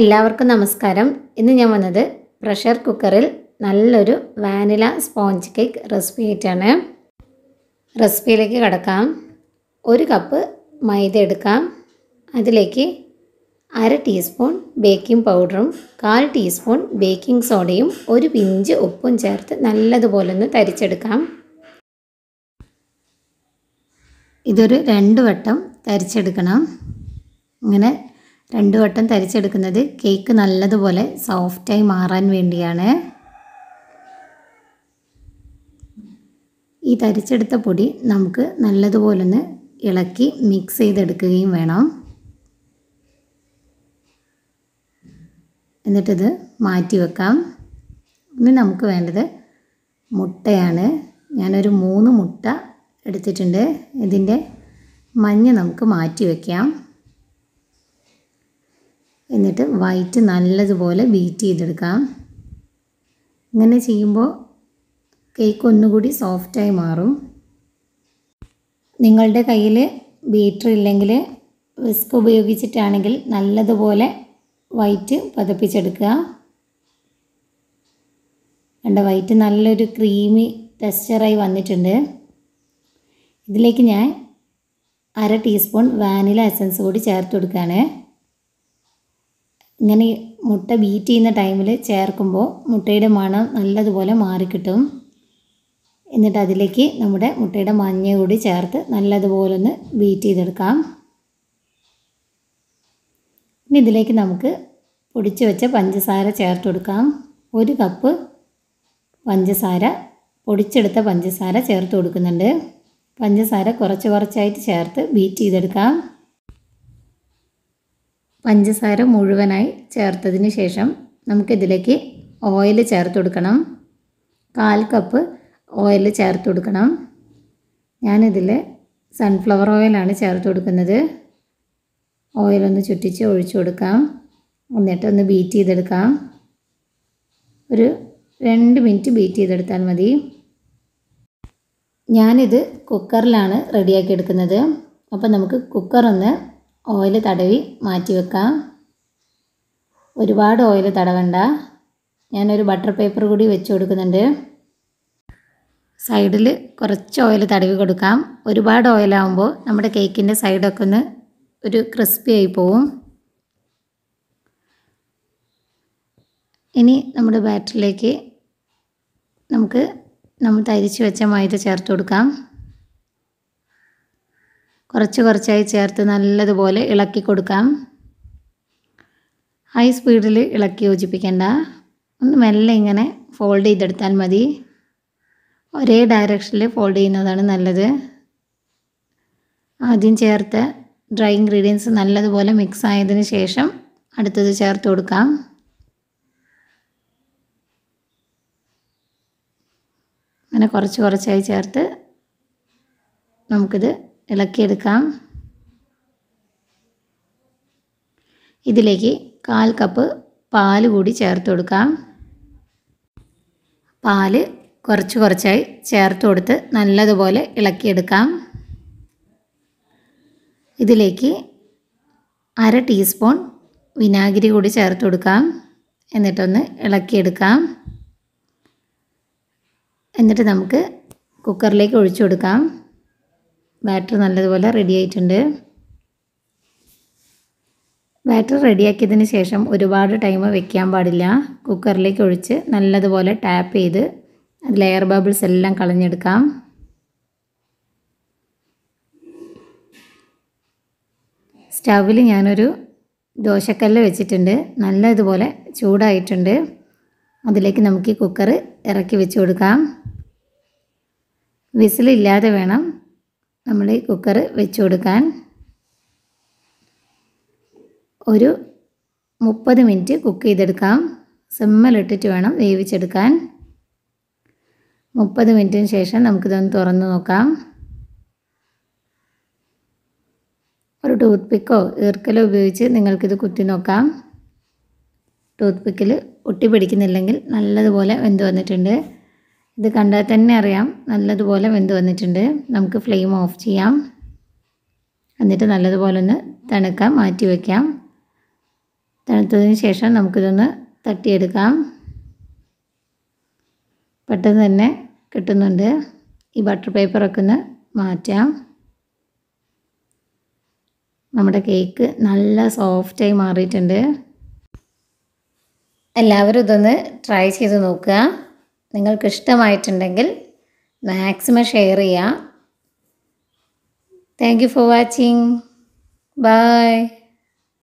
എല്ലാവർക്കും നമസ്കാരം ഇന്ന് ഞാൻ വന്നത് പ്രഷർ കുക്കറിൽ നല്ലൊരു വാനില സ്പോഞ്ച് കേക്ക് റെസിപ്പി ആയിട്ടാണ് റെസിപ്പിയിലേക്ക് കടക്കാം ഒരു കപ്പ് മൈദ എടുക്കാം അതിലേക്ക് അര ടീസ്പൂൺ ബേക്കിംഗ് പൗഡറും കാൽ ടീസ്പൂൺ ബേക്കിംഗ് സോഡയും ഒരു പിഞ്ച് ഉപ്പും ചേർത്ത് നല്ലതുപോലെ ഒന്ന് തരിച്ചെടുക്കാം ഇതൊരു രണ്ട് വട്ടം തരിച്ചെടുക്കണം ഇങ്ങനെ രണ്ടു വട്ടം തരിച്ചെടുക്കുന്നത് കേക്ക് നല്ലതുപോലെ സോഫ്റ്റായി മാറാൻ വേണ്ടിയാണ് ഈ തരിച്ചെടുത്ത പൊടി നമുക്ക് നല്ലതുപോലെ ഒന്ന് ഇളക്കി മിക്സ് ചെയ്തെടുക്കുകയും വേണം എന്നിട്ടിത് മാറ്റി വെക്കാം ഇനി നമുക്ക് വേണ്ടത് മുട്ടയാണ് ഞാനൊരു മൂന്ന് മുട്ട എടുത്തിട്ടുണ്ട് ഇതിൻ്റെ മഞ്ഞ് നമുക്ക് മാറ്റി വയ്ക്കാം എന്നിട്ട് വൈറ്റ് നല്ലതുപോലെ ബീറ്റ് ചെയ്തെടുക്കാം ഇങ്ങനെ ചെയ്യുമ്പോൾ കേക്ക് ഒന്നുകൂടി സോഫ്റ്റായി മാറും നിങ്ങളുടെ കയ്യിൽ ബീറ്റർ ഇല്ലെങ്കിൽ വിസ്ക് ഉപയോഗിച്ചിട്ടാണെങ്കിൽ നല്ലതുപോലെ വൈറ്റ് പതപ്പിച്ചെടുക്കുക കണ്ട വൈറ്റ് നല്ലൊരു ക്രീമി ടെക്സ്ചറായി വന്നിട്ടുണ്ട് ഇതിലേക്ക് ഞാൻ അര ടീസ്പൂൺ വാനില എസൻസ് കൂടി ചേർത്ത് കൊടുക്കുകയാണ് ഇങ്ങനെ മുട്ട ബീറ്റ് ചെയ്യുന്ന ടൈമിൽ ചേർക്കുമ്പോൾ മുട്ടയുടെ മണം നല്ലതുപോലെ മാറിക്കിട്ടും എന്നിട്ട് അതിലേക്ക് നമ്മുടെ മുട്ടയുടെ മഞ്ഞ കൂടി ചേർത്ത് നല്ലതുപോലെ ഒന്ന് ബീറ്റ് ചെയ്തെടുക്കാം ഇനി ഇതിലേക്ക് നമുക്ക് പൊടിച്ചു വെച്ച പഞ്ചസാര ചേർത്ത് കൊടുക്കാം ഒരു കപ്പ് പഞ്ചസാര പൊടിച്ചെടുത്ത പഞ്ചസാര ചേർത്ത് കൊടുക്കുന്നുണ്ട് പഞ്ചസാര കുറച്ച് കുറച്ചായിട്ട് ചേർത്ത് ബീറ്റ് ചെയ്തെടുക്കാം പഞ്ചസാര മുഴുവനായി ചേർത്തതിന് ശേഷം നമുക്കിതിലേക്ക് ഓയിൽ ചേർത്ത് കൊടുക്കണം കാൽ കപ്പ് ഓയിൽ ചേർത്ത് കൊടുക്കണം ഞാനിതിൽ സൺഫ്ലവർ ഓയിലാണ് ചേർത്ത് കൊടുക്കുന്നത് ഓയിലൊന്ന് ചുറ്റിച്ച് ഒഴിച്ചു കൊടുക്കാം എന്നിട്ട് ഒന്ന് ബീറ്റ് ചെയ്തെടുക്കാം ഒരു രണ്ട് മിനിറ്റ് ബീറ്റ് ചെയ്തെടുത്താൽ മതി ഞാനിത് കുക്കറിലാണ് റെഡിയാക്കി എടുക്കുന്നത് അപ്പം നമുക്ക് കുക്കർ ഒന്ന് ഓയിൽ തടവി മാറ്റി വെക്കാം ഒരുപാട് ഓയിൽ തടവണ്ട ഞാനൊരു ബട്ടർ പേപ്പർ കൂടി വെച്ച് കൊടുക്കുന്നുണ്ട് സൈഡിൽ കുറച്ച് ഓയിൽ തടവി കൊടുക്കാം ഒരുപാട് ഓയിലാവുമ്പോൾ നമ്മുടെ കേക്കിൻ്റെ സൈഡൊക്കെ ഒന്ന് ഒരു ക്രിസ്പി ആയി പോവും ഇനി നമ്മുടെ ബാറ്ററിലേക്ക് നമുക്ക് നമ്മൾ തരിച്ച് വെച്ച മൈദ ചേർത്ത് കൊടുക്കാം കുറച്ച് കുറച്ചായി ചേർത്ത് നല്ലതുപോലെ ഇളക്കി കൊടുക്കാം ഹൈ സ്പീഡിൽ ഇളക്കി യോജിപ്പിക്കേണ്ട ഒന്ന് മെല്ലെ ഇങ്ങനെ ഫോൾഡ് ചെയ്തെടുത്താൽ മതി ഒരേ ഡയറക്ഷനിൽ ഫോൾഡ് ചെയ്യുന്നതാണ് നല്ലത് ആദ്യം ചേർത്ത് ഡ്രൈ ഇൻഗ്രീഡിയൻസ് നല്ലതുപോലെ മിക്സ് ആയതിന് ശേഷം അടുത്തത് ചേർത്ത് കൊടുക്കാം അങ്ങനെ കുറച്ച് കുറച്ചായി ചേർത്ത് നമുക്കിത് ഇളക്കിയെടുക്കാം ഇതിലേക്ക് കാൽ കപ്പ് പാൽ കൂടി ചേർത്ത് കൊടുക്കാം പാൽ കുറച്ച് കുറച്ചായി ചേർത്ത് കൊടുത്ത് നല്ലതുപോലെ ഇളക്കിയെടുക്കാം ഇതിലേക്ക് അര ടീസ്പൂൺ വിനാഗിരി കൂടി ചേർത്ത് കൊടുക്കാം എന്നിട്ടൊന്ന് ഇളക്കിയെടുക്കാം എന്നിട്ട് നമുക്ക് കുക്കറിലേക്ക് ഒഴിച്ചു കൊടുക്കാം ബാറ്റർ നല്ലതുപോലെ റെഡി ആയിട്ടുണ്ട് ബാറ്റർ റെഡിയാക്കിയതിന് ശേഷം ഒരുപാട് ടൈം വെക്കാൻ പാടില്ല കുക്കറിലേക്ക് ഒഴിച്ച് നല്ലതുപോലെ ടാപ്പ് ചെയ്ത് ലെയർ ബബിൾസ് എല്ലാം കളഞ്ഞെടുക്കാം സ്റ്റൗവിൽ ഞാനൊരു ദോശക്കല്ല് വെച്ചിട്ടുണ്ട് നല്ലതുപോലെ ചൂടായിട്ടുണ്ട് അതിലേക്ക് നമുക്ക് ഈ കുക്കർ ഇറക്കി വെച്ച് കൊടുക്കാം വിസിലില്ലാതെ വേണം നമ്മൾ കുക്കർ വെച്ച് കൊടുക്കാൻ ഒരു മുപ്പത് മിനിറ്റ് കുക്ക് ചെയ്തെടുക്കാം സിമ്മലിട്ടിട്ട് വേണം വേവിച്ചെടുക്കാൻ മുപ്പത് മിനിറ്റിന് ശേഷം നമുക്കിതൊന്ന് തുറന്ന് നോക്കാം ഒരു ടൂത്ത് പിക്കോ ഈർക്കലോ ഉപയോഗിച്ച് നിങ്ങൾക്കിത് കുത്തി നോക്കാം ടൂത്ത് പിക്കിൽ ഒട്ടി പിടിക്കുന്നില്ലെങ്കിൽ നല്ലതുപോലെ വെന്ത് വന്നിട്ടുണ്ട് ഇത് കണ്ടാൽ തന്നെ അറിയാം നല്ലതുപോലെ വെന്ത് വന്നിട്ടുണ്ട് നമുക്ക് ഫ്ലെയിം ഓഫ് ചെയ്യാം എന്നിട്ട് നല്ലതുപോലെ ഒന്ന് തണുക്കാൻ മാറ്റി വയ്ക്കാം തണുത്തതിന് ശേഷം നമുക്കിതൊന്ന് തട്ടിയെടുക്കാം പെട്ടെന്ന് തന്നെ കിട്ടുന്നുണ്ട് ഈ ബട്ടർ പേപ്പറൊക്കെ ഒന്ന് മാറ്റാം നമ്മുടെ കേക്ക് നല്ല സോഫ്റ്റായി മാറിയിട്ടുണ്ട് എല്ലാവരും ഇതൊന്ന് ട്രൈ ചെയ്ത് നോക്കുക നിങ്ങൾക്ക് ഇഷ്ടമായിട്ടുണ്ടെങ്കിൽ മാക്സിമം ഷെയർ ചെയ്യുക thank you for watching by